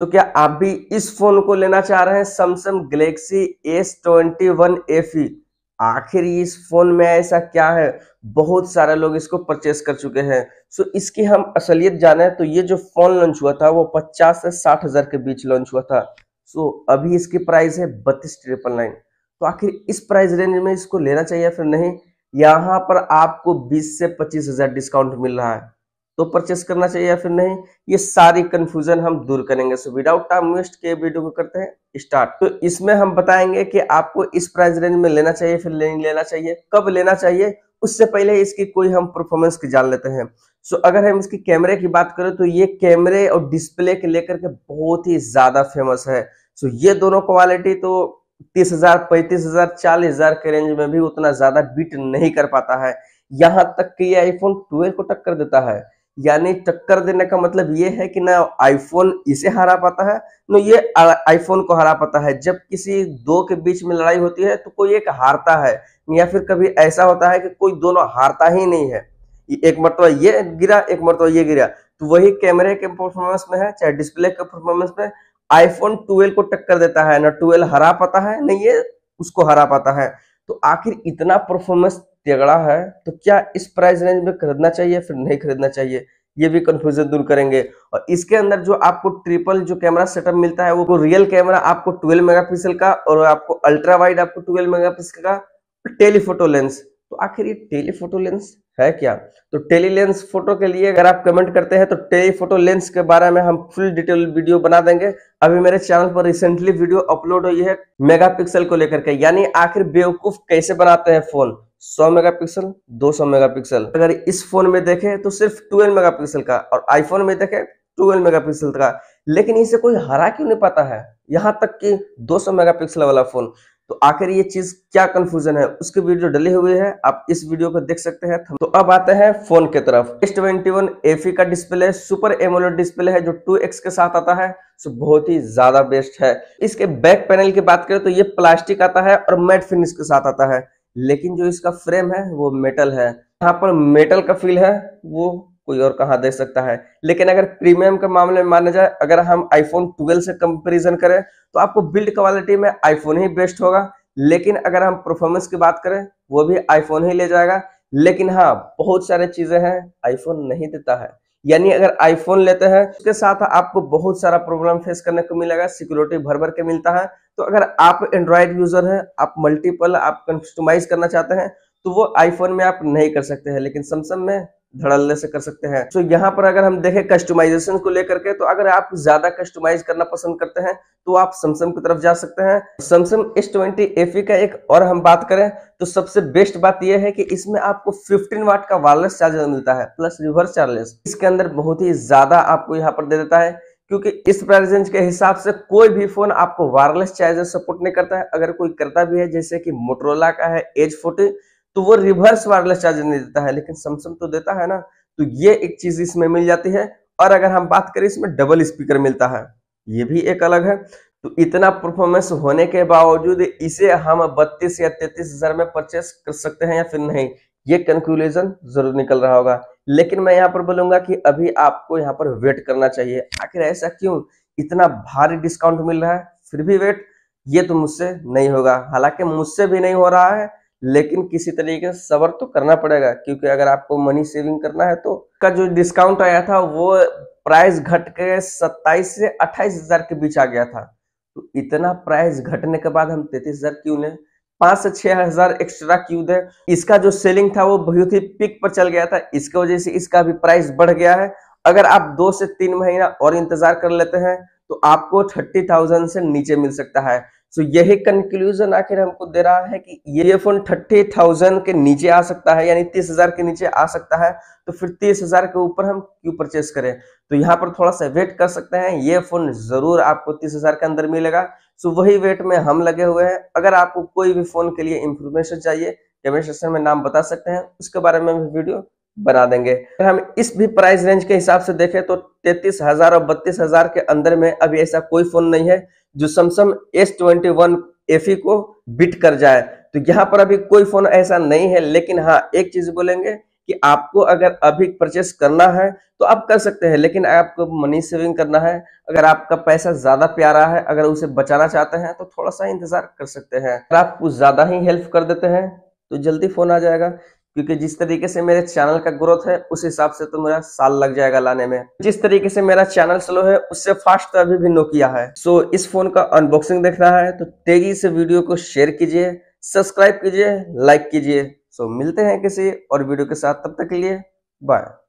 तो क्या आप भी इस फोन को लेना चाह रहे हैं Samsung Galaxy S twenty one F आखिर इस फोन में ऐसा क्या है बहुत सारे लोग इसको परचेस कर चुके हैं सो इसकी हम असलियत जाने तो ये जो फोन लॉन्च हुआ था वो 50 से साठ हजार के बीच लॉन्च हुआ था सो अभी इसकी प्राइस है बत्तीस ट्रिपल नाइन तो आखिर इस प्राइस रेंज में इसको लेना चाहिए फिर नहीं यहाँ पर आपको बीस से पच्चीस हजार डिस्काउंट मिल रहा है तो परचेस करना चाहिए या फिर नहीं ये सारी कंफ्यूजन हम दूर करेंगे सो विदाउट टाइम वेस्ट के वीडियो को करते हैं स्टार्ट तो इसमें हम बताएंगे कि आपको इस प्राइस रेंज में लेना चाहिए फिर नहीं लेना चाहिए कब लेना चाहिए उससे पहले इसकी कोई हम परफॉर्मेंस की जान लेते हैं सो so, अगर हम इसकी कैमरे की बात करें तो ये कैमरे और डिस्प्ले के लेकर के बहुत ही ज्यादा फेमस है सो so, ये दोनों क्वालिटी तो तीस हजार पैंतीस हजार चालीस हजार के रेंज में भी उतना ज्यादा बीट नहीं कर पाता है यहां तक कि ये आईफोन 12 को टक्कर देता है यानी टक्कर देने का मतलब ये है कि ना आईफोन इसे हरा पाता है न ये आईफोन को हरा पाता है जब किसी दो के बीच में लड़ाई होती है तो कोई एक हारता है या फिर कभी ऐसा होता है कि कोई दोनों हारता ही नहीं है एक मरतबा ये गिरा एक मरतबा ये गिरा तो वही कैमरे के परफॉर्मेंस में है चाहे डिस्प्ले के परफॉर्मेंस में आईफोन ट्वेल्व को टक्कर देता है ना ट्वेल्व हरा पाता है ना ये उसको हरा पाता है तो आखिर इतना परफॉर्मेंस तगड़ा है तो क्या इस प्राइस रेंज में खरीदना चाहिए फिर नहीं खरीदना चाहिए ये भी कंफ्यूजन दूर करेंगे और इसके अंदर जो आपको ट्रिपल जो कैमरा सेटअप मिलता है वो रियल तो कैमरा आपको 12 मेगापिक्सल का और आपको अल्ट्रा वाइड आपको 12 मेगापिक्सल का टेलीफोटो लेंस तो आखिर ये टेलीफोटो लेंस है क्या तो टेली लेंस फोटो के लिए अगर आप कमेंट करते हैं तो टेलीफोटो लेंस के बारे में हम फुल डिटेल वीडियो बना देंगे अभी मेरे चैनल पर रिसेंटली वीडियो अपलोड हुई है मेगापिक्सल को लेकर के यानी आखिर बेवकूफ कैसे बनाते हैं फोन 100 मेगापिक्सल 200 मेगापिक्सल अगर इस फोन में देखें तो सिर्फ 12 मेगापिक्सल का और आईफोन में देखें 12 मेगापिक्सल का लेकिन इसे कोई हरा क्यों नहीं पाता है यहाँ तक कि 200 मेगापिक्सल वाला फोन तो आखिर ये चीज क्या कंफ्यूजन है उसकी वीडियो डली हुई है आप इस वीडियो को देख सकते हैं तो अब आते हैं फोन के तरफ एस ट्वेंटी वन एफी का डिस्प्ले सुपर एमोलेट डिस्प्ले है जो 2x के साथ आता है सो बहुत ही ज्यादा बेस्ट है इसके बैक पैनल की बात करें तो ये प्लास्टिक आता है और मैट फिनिश के साथ आता है लेकिन जो इसका फ्रेम है वो मेटल है यहाँ पर मेटल का फील है वो कोई और कहा दे सकता है लेकिन अगर प्रीमियम के मामले में माना जाए अगर हम आईफोन 12 से कंपेरिजन करें तो आपको बिल्ड क्वालिटी में आईफोन ही बेस्ट होगा लेकिन अगर हम परफॉर्मेंस की बात करें वो भी आईफोन ही ले जाएगा लेकिन हाँ बहुत सारी चीजें हैं आईफोन नहीं देता है यानी अगर आईफोन लेते हैं उसके साथ आपको बहुत सारा प्रॉब्लम फेस करने को मिलेगा सिक्योरिटी भर भर के मिलता है तो अगर आप एंड्रॉयड यूजर हैं आप मल्टीपल आप कस्टमाइज करना चाहते हैं तो वो आईफोन में आप नहीं कर सकते हैं लेकिन सैमसंग में धड़लने से कर सकते हैं तो यहाँ पर अगर हम देखें कस्टमाइजेशन को लेकर के तो अगर आप ज्यादा कस्टमाइज करना पसंद करते हैं तो आप सैमसंग की तरफ जा सकते हैं सैमसंग एस ट्वेंटी एफ का एक और हम बात करें तो सबसे बेस्ट बात यह है कि इसमें आपको 15 वाट का वायरलेस चार्जर मिलता है प्लस रिवर्स चार्जलेस इसके अंदर बहुत ही ज्यादा आपको यहाँ पर दे देता है क्योंकि इस प्राइस के हिसाब से कोई भी फोन आपको वायरलेस चार्जर सपोर्ट नहीं करता है अगर कोई करता भी है जैसे कि मोटरोला का है एज फोर्टी तो वो रिवर्स वायरलेस चार्जर नहीं देता है लेकिन सैमसंग तो देता है ना तो ये एक चीज इसमें मिल जाती है और अगर हम बात करें इसमें डबल स्पीकर मिलता है ये भी एक अलग है तो इतना परफॉर्मेंस होने के बावजूद इसे हम बत्तीस या तैतीस हजार में परचेस कर सकते हैं या फिर नहीं ये कंक्लूजन जरूर निकल रहा होगा लेकिन मैं यहाँ पर बोलूंगा कि अभी आपको यहाँ पर वेट करना चाहिए आखिर ऐसा क्यों इतना भारी डिस्काउंट मिल रहा है फिर भी वेट ये तो मुझसे नहीं होगा हालांकि मुझसे भी नहीं हो रहा है लेकिन किसी तरीके से सबर तो करना पड़ेगा क्योंकि अगर आपको मनी सेविंग करना है तो का जो डिस्काउंट आया था वो प्राइस घट के सत्ताईस से अट्ठाईस हजार के बीच आ गया था तो इतना प्राइस घटने के बाद हम तैतीस हजार क्यों लें पांच से छह हजार एक्स्ट्रा क्यू दे इसका जो सेलिंग था वो बहुत ही पिक पर चल गया था इसकी वजह से इसका भी प्राइस बढ़ गया है अगर आप दो से तीन महीना और इंतजार कर लेते हैं तो आपको थर्टी थाउजेंड से नीचे मिल सकता है सो so, यही कंक्लूजन आखिर हमको दे रहा है कि ये फोन थर्टी थाउजेंड के नीचे आ सकता है यानी तीस हजार के नीचे आ सकता है तो फिर तीस हजार के ऊपर हम क्यों परचेस करें तो यहाँ पर थोड़ा सा वेट कर सकते हैं ये फोन जरूर आपको तीस हजार के अंदर मिलेगा सो वही वेट में हम लगे हुए हैं अगर आपको कोई भी फोन के लिए इंफॉर्मेशन चाहिए कमेंट सेक्शन में नाम बता सकते हैं उसके बारे में भी वीडियो बना देंगे अगर हम इस भी प्राइस रेंज के हिसाब से देखें तो तैतीस हजार और बत्तीस हजार के अंदर में अभी ऐसा कोई फोन नहीं है जो Samsung S twenty one F को बिट कर जाए तो यहाँ पर अभी कोई फोन ऐसा नहीं है लेकिन हाँ एक चीज बोलेंगे कि आपको अगर अभी परचेस करना है तो आप कर सकते हैं लेकिन आपको मनी सेविंग करना है अगर आपका पैसा ज्यादा प्यारा है अगर उसे बचाना चाहते हैं तो थोड़ा सा इंतजार कर सकते हैं अगर आप कुछ ज्यादा ही हेल्प कर देते हैं तो जल्दी फोन आ जाएगा क्योंकि जिस तरीके से मेरे चैनल का ग्रोथ है उस हिसाब से तो मेरा साल लग जाएगा लाने में जिस तरीके से मेरा चैनल स्लो है उससे फास्ट तो अभी भी नोकिया है सो so, इस फोन का अनबॉक्सिंग देख रहा है तो तेजी से वीडियो को शेयर कीजिए सब्सक्राइब कीजिए लाइक कीजिए सो so, मिलते हैं किसी और वीडियो के साथ तब तक के लिए बाय